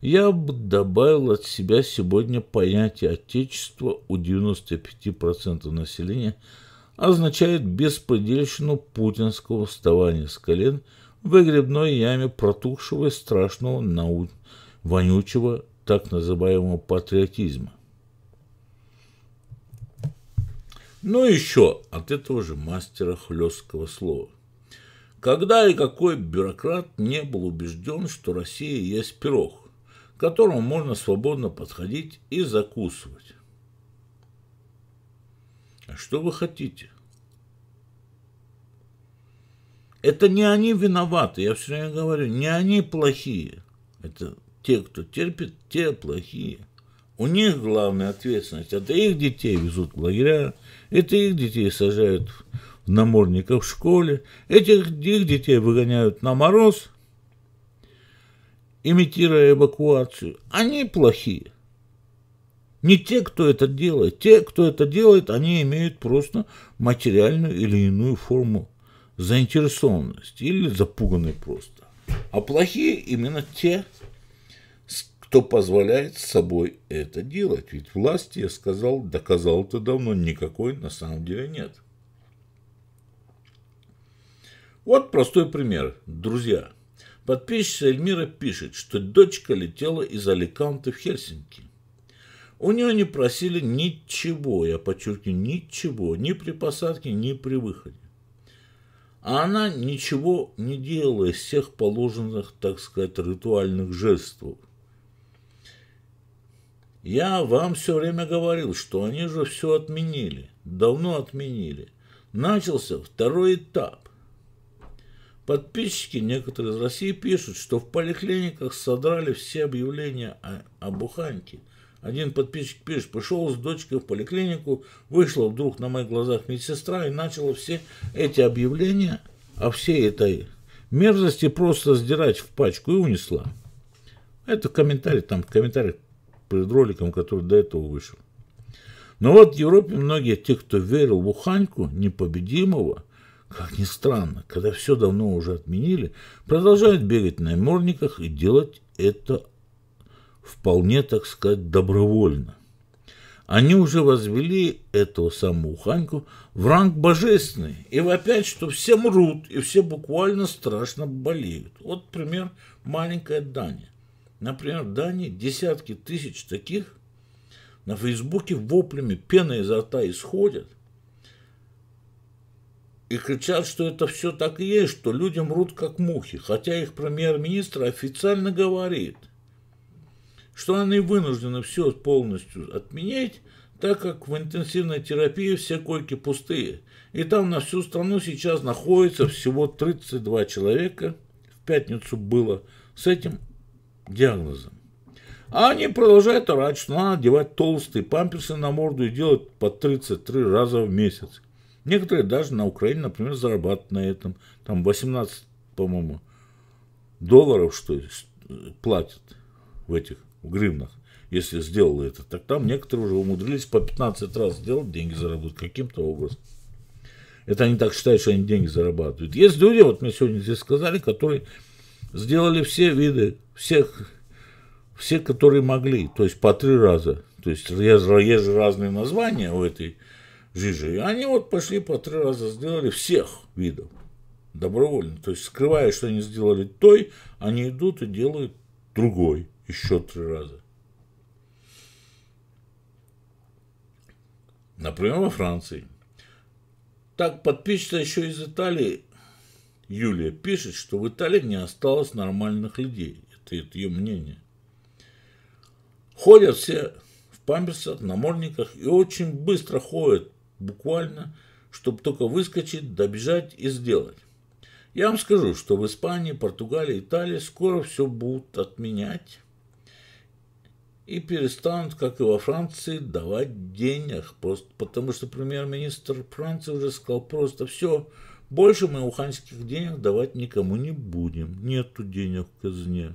Я бы добавил от себя сегодня понятие Отечества у 95% населения означает беспредельщину путинского вставания с колен в выгребной яме протухшего и страшного нау... вонючего так называемого патриотизма. Ну и еще от этого же мастера хлесткого слова. Когда и какой бюрократ не был убежден, что Россия есть пирог? к которому можно свободно подходить и закусывать. А что вы хотите? Это не они виноваты, я все время говорю, не они плохие. Это те, кто терпит, те плохие. У них главная ответственность. Это их детей везут в лагеря, это их детей сажают в намордника в школе, этих их детей выгоняют на мороз, имитируя эвакуацию, они плохие. Не те, кто это делает. Те, кто это делает, они имеют просто материальную или иную форму заинтересованности или запуганы просто. А плохие именно те, кто позволяет собой это делать. Ведь власти, я сказал, доказал это давно, никакой на самом деле нет. Вот простой пример, друзья – Подписчица Эльмира пишет, что дочка летела из Аликанты в Хельсинки. У нее не просили ничего, я подчеркиваю, ничего, ни при посадке, ни при выходе. А она ничего не делала из всех положенных, так сказать, ритуальных жестов. Я вам все время говорил, что они же все отменили, давно отменили. Начался второй этап. Подписчики некоторые из России пишут, что в поликлиниках содрали все объявления о, о буханке. Один подписчик пишет, пошел с дочкой в поликлинику, вышла вдруг на моих глазах медсестра и начала все эти объявления о всей этой мерзости просто сдирать в пачку и унесла. Это комментарий, там комментарий перед роликом, который до этого вышел. Но вот в Европе многие, те, кто верил в Уханьку, непобедимого, как ни странно, когда все давно уже отменили, продолжают бегать на морниках и делать это вполне, так сказать, добровольно. Они уже возвели этого самого Ханьку в ранг божественный и опять что все мрут и все буквально страшно болеют. Вот пример маленькая Дания. Например, в Дании десятки тысяч таких на Фейсбуке воплями пены изо рта исходят, и кричат, что это все так и есть, что люди мрут как мухи, хотя их премьер-министр официально говорит, что они вынуждены все полностью отменять, так как в интенсивной терапии все койки пустые. И там на всю страну сейчас находится всего 32 человека, в пятницу было, с этим диагнозом. А они продолжают орать, что надо одевать толстые памперсы на морду и делать по 33 раза в месяц. Некоторые даже на Украине, например, зарабатывают на этом. Там 18, по-моему, долларов, что ли, э, платят в этих в гривнах, если сделал это. Так там некоторые уже умудрились по 15 раз сделать, деньги заработать каким-то образом. Это они так считают, что они деньги зарабатывают. Есть люди, вот мне сегодня здесь сказали, которые сделали все виды, всех, все, которые могли, то есть по три раза. То есть есть разные названия у этой жижи. Они вот пошли по три раза, сделали всех видов добровольно. То есть, скрывая, что они сделали той, они идут и делают другой еще три раза. Например, во Франции. Так, подписчица еще из Италии, Юлия, пишет, что в Италии не осталось нормальных людей. Это, это ее мнение. Ходят все в памперсах, на морниках и очень быстро ходят буквально, чтобы только выскочить, добежать и сделать. Я вам скажу, что в Испании, Португалии, Италии скоро все будут отменять и перестанут, как и во Франции, давать денег, просто потому что премьер-министр Франции уже сказал просто все, больше мы уханьских денег давать никому не будем, нету денег в казне.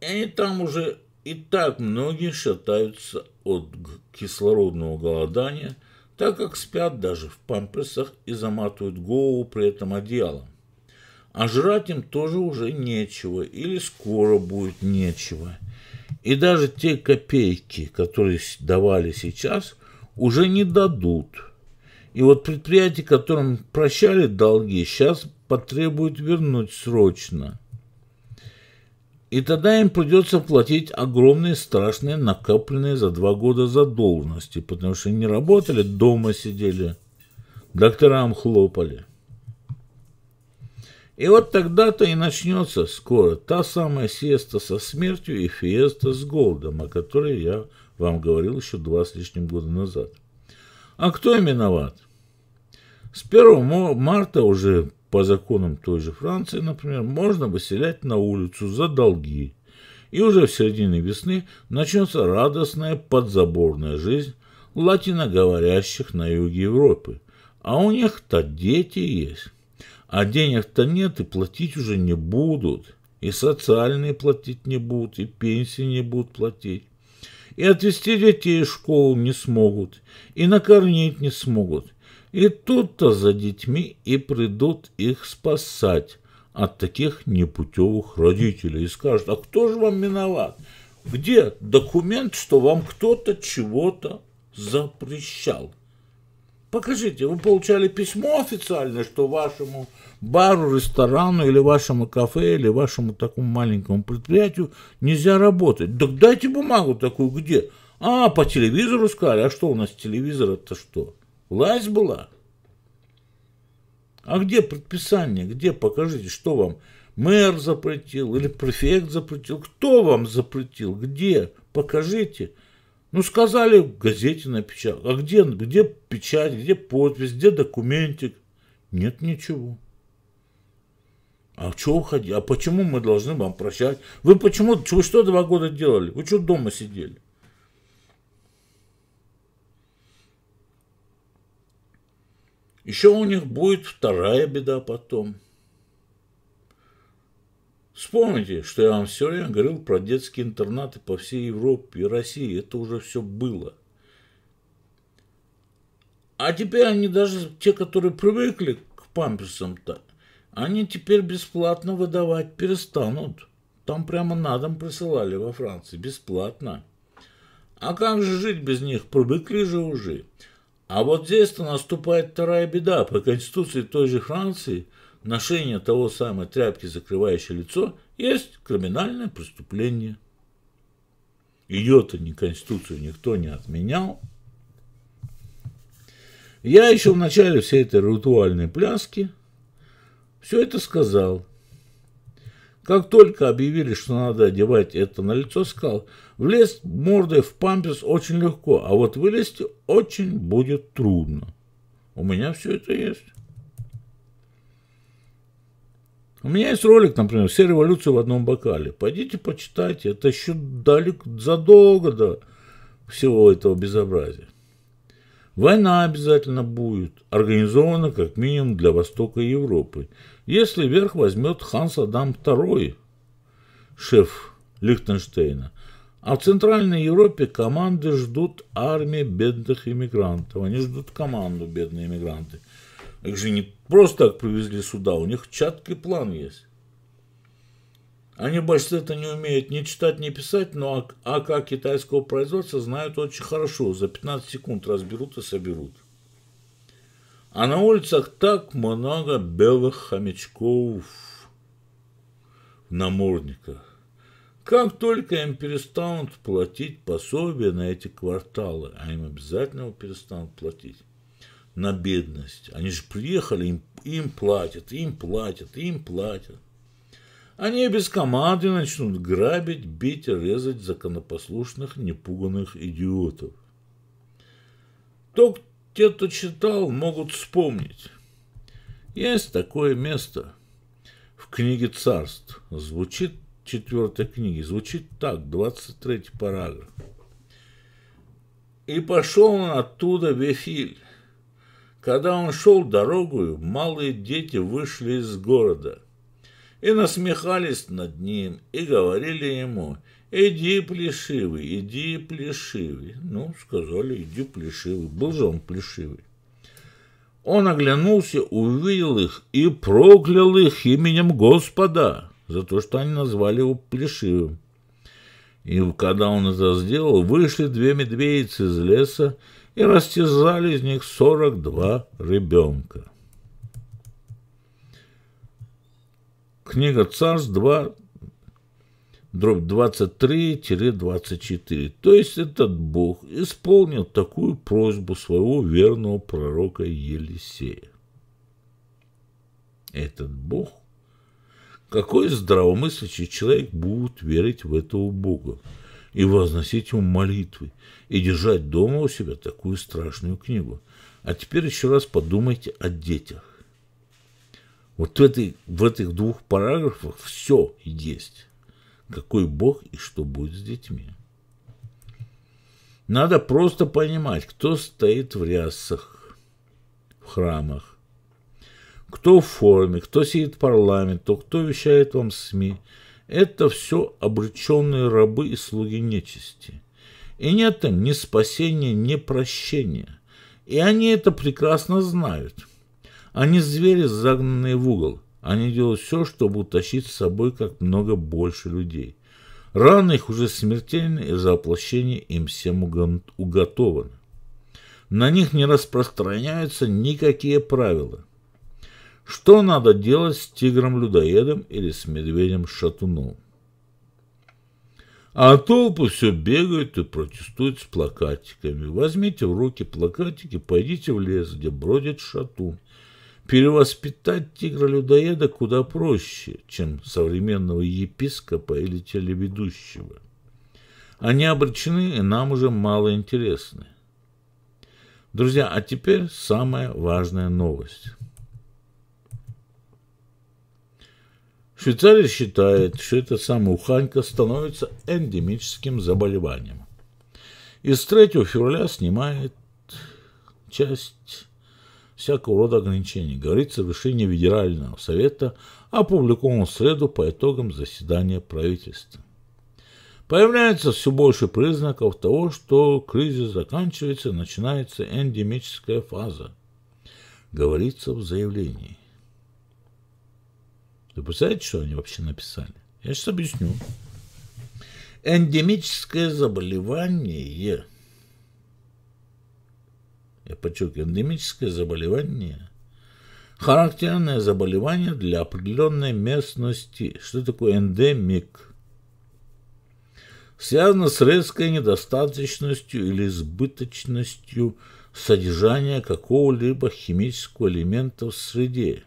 И там уже и так многие шатаются от кислородного голодания, так как спят даже в памперсах и заматывают голову при этом одеялом. А жрать им тоже уже нечего или скоро будет нечего. И даже те копейки, которые давали сейчас, уже не дадут. И вот предприятия, которым прощали долги, сейчас потребуют вернуть срочно – и тогда им придется платить огромные, страшные, накопленные за два года задолженности, потому что не работали, дома сидели, докторам хлопали. И вот тогда-то и начнется скоро та самая сеста со смертью и фиеста с голодом, о которой я вам говорил еще два с лишним года назад. А кто им виноват? С 1 марта уже по законам той же Франции, например, можно выселять на улицу за долги. И уже в середине весны начнется радостная подзаборная жизнь латиноговорящих на юге Европы. А у них-то дети есть. А денег-то нет и платить уже не будут. И социальные платить не будут, и пенсии не будут платить. И отвезти детей в школу не смогут, и накормить не смогут – и тут-то за детьми и придут их спасать от таких непутевых родителей. И скажут, а кто же вам виноват? Где документ, что вам кто-то чего-то запрещал? Покажите, вы получали письмо официальное, что вашему бару, ресторану или вашему кафе или вашему такому маленькому предприятию нельзя работать. Так дайте бумагу такую, где? А, по телевизору сказали, а что у нас телевизор это что? Власть была. А где предписание? Где? Покажите, что вам мэр запретил или префект запретил? Кто вам запретил? Где? Покажите. Ну, сказали, в газете напечатали. А где, где печать, где подпись, где документик? Нет ничего. А что уходи? А почему мы должны вам прощать? Вы почему, вы что два года делали? Вы что дома сидели? Еще у них будет вторая беда потом. Вспомните, что я вам все время говорил про детские интернаты по всей Европе и России. Это уже все было. А теперь они даже, те, которые привыкли к памперсам-то, они теперь бесплатно выдавать перестанут. Там прямо на дом присылали во Франции, бесплатно. А как же жить без них? Привыкли же уже. А вот здесь-то наступает вторая беда. По конституции той же Франции ношение того самой тряпки, закрывающей лицо, есть криминальное преступление. Ее-то ни Конституцию никто не отменял. Я еще в начале всей этой ритуальной пляски все это сказал. Как только объявили, что надо одевать это на лицо, сказал, влезть мордой в памперс очень легко, а вот вылезти очень будет трудно. У меня все это есть. У меня есть ролик, например, «Все революции в одном бокале». Пойдите, почитайте. Это еще далеко, задолго до всего этого безобразия. Война обязательно будет организована как минимум для Востока Европы. Если верх возьмет Ханс Адам II, шеф Лихтенштейна, а в Центральной Европе команды ждут армии бедных иммигрантов. Они ждут команду бедные иммигранты. Их же не просто так привезли сюда, у них четкий план есть. Они больше это не умеют ни читать, ни писать, но АК а китайского производства знают очень хорошо. За 15 секунд разберут и соберут. А на улицах так много белых хомячков в намордниках. Как только им перестанут платить пособие на эти кварталы, а им обязательно перестанут платить на бедность. Они же приехали, им, им платят, им платят, им платят. Они без команды начнут грабить, бить и резать законопослушных непуганных идиотов. Тот, те, кто читал, могут вспомнить. Есть такое место в книге царств. Звучит четвертая книга. Звучит так, 23 параграф. И пошел он оттуда Вефиль. Когда он шел дорогою, малые дети вышли из города и насмехались над ним и говорили ему – Иди, плешивый, иди, плешивый. Ну, сказали, иди, плешивый. Был же он плешивый. Он оглянулся, увидел их и проклял их именем Господа за то, что они назвали его плешивым. И когда он это сделал, вышли две медведицы из леса и растязали из них сорок два ребенка. Книга Царств 2, дробь 23-24. То есть этот Бог исполнил такую просьбу своего верного пророка Елисея. Этот Бог? Какой здравомыслящий человек будет верить в этого Бога и возносить ему молитвы, и держать дома у себя такую страшную книгу? А теперь еще раз подумайте о детях. Вот в, этой, в этих двух параграфах все есть какой бог и что будет с детьми. Надо просто понимать, кто стоит в рясах, в храмах, кто в форме, кто сидит в парламенте, кто вещает вам СМИ. Это все обреченные рабы и слуги нечисти. И нет там ни спасения, ни прощения. И они это прекрасно знают. Они звери, загнанные в угол – они делают все, чтобы утащить с собой как много больше людей. Раны их уже смертельны, и за оплощение им всем уготованы. На них не распространяются никакие правила. Что надо делать с тигром-людоедом или с медведем-шатуном? А толпы все бегают и протестуют с плакатиками. Возьмите в руки плакатики, пойдите в лес, где бродит шатун. Перевоспитать тигра-людоеда куда проще, чем современного епископа или телеведущего. Они обречены и нам уже мало интересны. Друзья, а теперь самая важная новость. Швейцария считает, что эта самая уханька становится эндемическим заболеванием. И с 3 февраля снимает часть всякого рода ограничений, говорится в решении Федерального совета, опубликованном в среду по итогам заседания правительства. Появляется все больше признаков того, что кризис заканчивается, начинается эндемическая фаза, говорится в заявлении. Вы представляете, что они вообще написали? Я сейчас объясню. Эндемическое заболевание – я подчеркиваю, эндемическое заболевание, характерное заболевание для определенной местности. Что такое эндемик? Связано с резкой недостаточностью или избыточностью содержания какого-либо химического элемента в среде.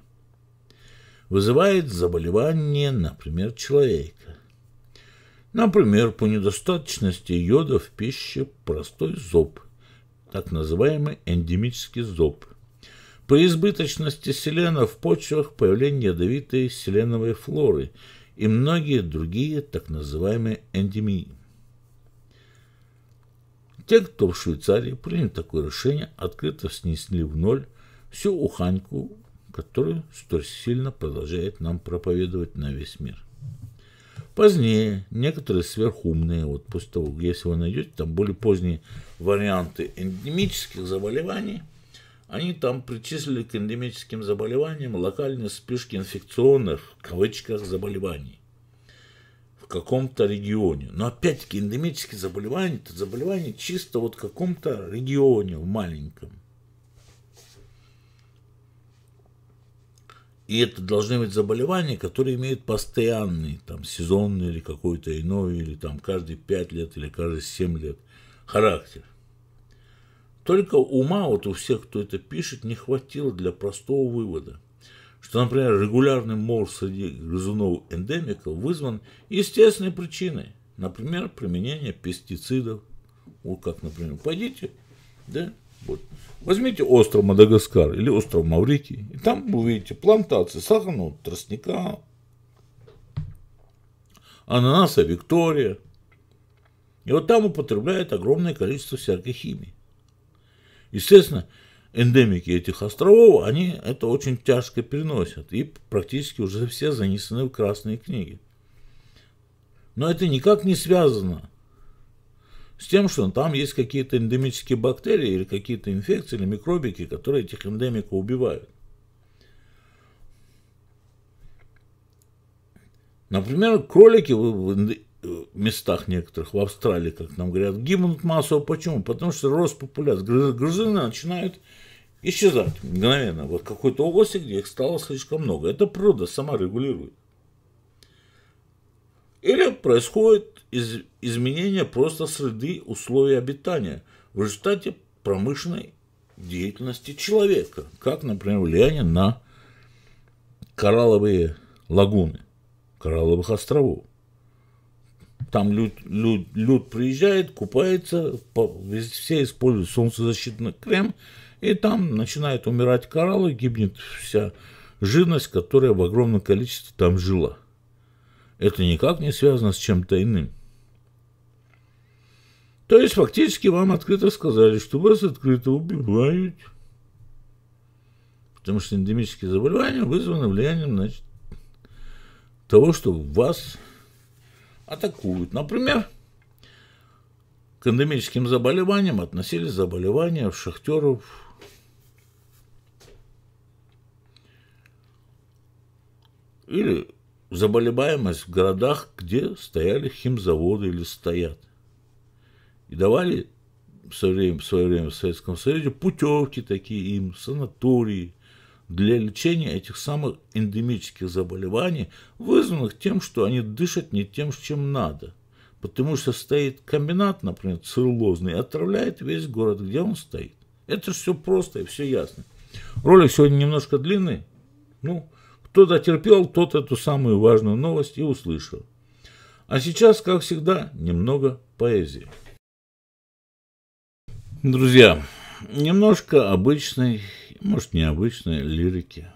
Вызывает заболевание, например, человека. Например, по недостаточности йода в пище простой зоб – так называемый эндемический зоб. По избыточности селена в почвах появление ядовитой селеновой флоры и многие другие так называемые эндемии. Те, кто в Швейцарии принял такое решение, открыто снесли в ноль всю уханьку, которую столь сильно продолжает нам проповедовать на весь мир. Позднее некоторые сверхумные, вот после того, если вы найдете, там более поздние варианты эндемических заболеваний, они там причислили к эндемическим заболеваниям локальные вспышки инфекционных, в кавычках, заболеваний в каком-то регионе. Но опять-таки эндемические заболевания, это заболевания чисто вот в каком-то регионе, в маленьком. И это должны быть заболевания, которые имеют постоянный, там, сезонный или какой-то иной, или там каждые 5 лет, или каждые 7 лет характер. Только ума вот у всех, кто это пишет, не хватило для простого вывода, что, например, регулярный мор среди грызунов эндемиков вызван естественной причиной, например, применение пестицидов. Вот как, например, пойдите, да, вот, возьмите остров Мадагаскар или остров Маврикий, и там вы увидите плантации сахарного тростника, ананаса Виктория. И вот там употребляют огромное количество всякой химии. Естественно, эндемики этих островов, они это очень тяжко переносят и практически уже все занесены в красные книги. Но это никак не связано с тем, что там есть какие-то эндемические бактерии или какие-то инфекции или микробики, которые этих эндемиков убивают. Например, кролики местах некоторых, в Австралии, как нам говорят, гибнут массово. Почему? Потому что рост популяции. Грызуны начинают исчезать мгновенно. Вот какой-то области, где их стало слишком много. Это природа сама регулирует. Или происходит из, изменение просто среды условий обитания в результате промышленной деятельности человека, как, например, влияние на коралловые лагуны, коралловых островов. Там люд, люд, люд приезжает, купается, по, все используют солнцезащитный крем, и там начинают умирать кораллы, гибнет вся жирность, которая в огромном количестве там жила. Это никак не связано с чем-то иным. То есть фактически вам открыто сказали, что вас открыто убивают. Потому что эндемические заболевания вызваны влиянием значит, того, что вас атакуют. Например, к эндемическим заболеваниям относились заболевания шахтеров, или заболеваемость в городах, где стояли химзаводы или стоят. И давали в свое время, в, свое время в Советском Союзе путевки такие им, санатории, для лечения этих самых эндемических заболеваний, вызванных тем, что они дышат не тем, чем надо. Потому что стоит комбинат, например, целлюлозный, и отравляет весь город, где он стоит. Это же все просто и все ясно. Ролик сегодня немножко длинный. Ну, кто дотерпел, тот эту самую важную новость и услышал. А сейчас, как всегда, немного поэзии. Друзья, немножко обычной может, необычной лирики.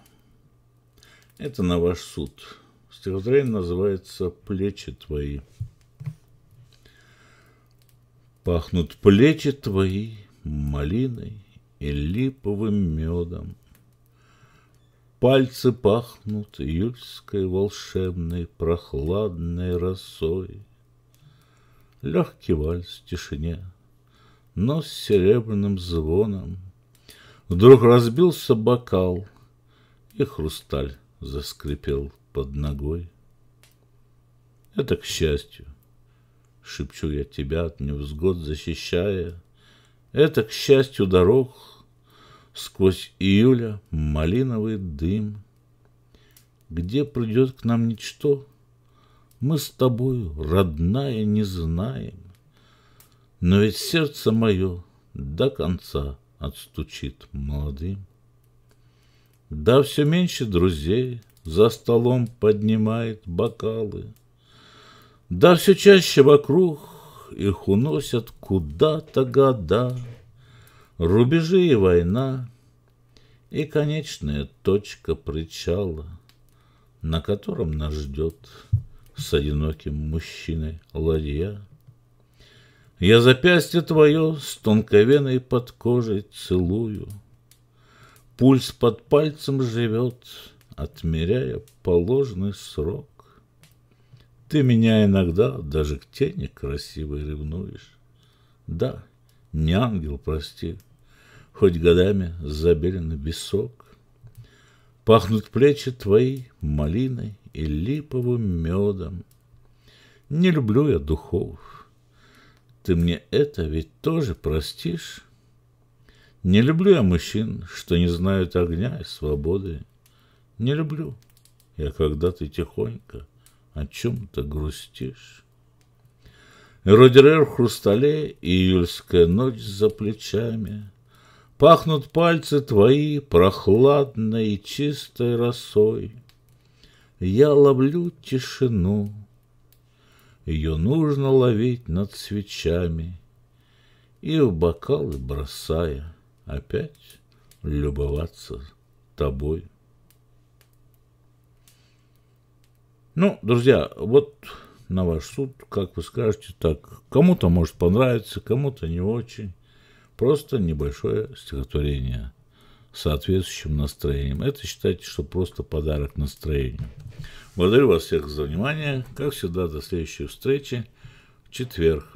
Это на ваш суд. Стихотворение называется «Плечи твои». Пахнут плечи твои малиной и липовым медом. Пальцы пахнут июльской волшебной прохладной росой. Легкий вальс в тишине, но с серебряным звоном Вдруг разбился бокал, и хрусталь заскрипел под ногой. Это к счастью, шепчу я тебя от невзгод защищая, это к счастью дорог сквозь июля малиновый дым. Где придет к нам ничто, мы с тобою, родная, не знаем. Но ведь сердце мое до конца — отстучит молодым. Да все меньше друзей за столом поднимает бокалы. Да все чаще вокруг их уносят куда-то года. Рубежи и война, и конечная точка причала, на котором нас ждет с одиноким мужчиной ладья. Я запястье твое с тонковеной под кожей целую. Пульс под пальцем живет, отмеряя положенный срок. Ты меня иногда даже к тени красивой ревнуешь. Да, не ангел, прости, хоть годами забелен бесок. Пахнут плечи твои малиной и липовым медом. Не люблю я духов, ты мне это ведь тоже простишь? Не люблю я мужчин, что не знают огня и свободы. Не люблю я, когда ты тихонько о чем-то грустишь. Эродерер в хрустале и июльская ночь за плечами. Пахнут пальцы твои прохладной и чистой росой. Я ловлю тишину, ее нужно ловить над свечами И в бокалы бросая Опять любоваться тобой. Ну, друзья, вот на ваш суд, как вы скажете, так. Кому-то может понравиться, кому-то не очень. Просто небольшое стихотворение с соответствующим настроением. Это считайте, что просто подарок настроению. Благодарю вас всех за внимание. Как всегда, до следующей встречи в четверг.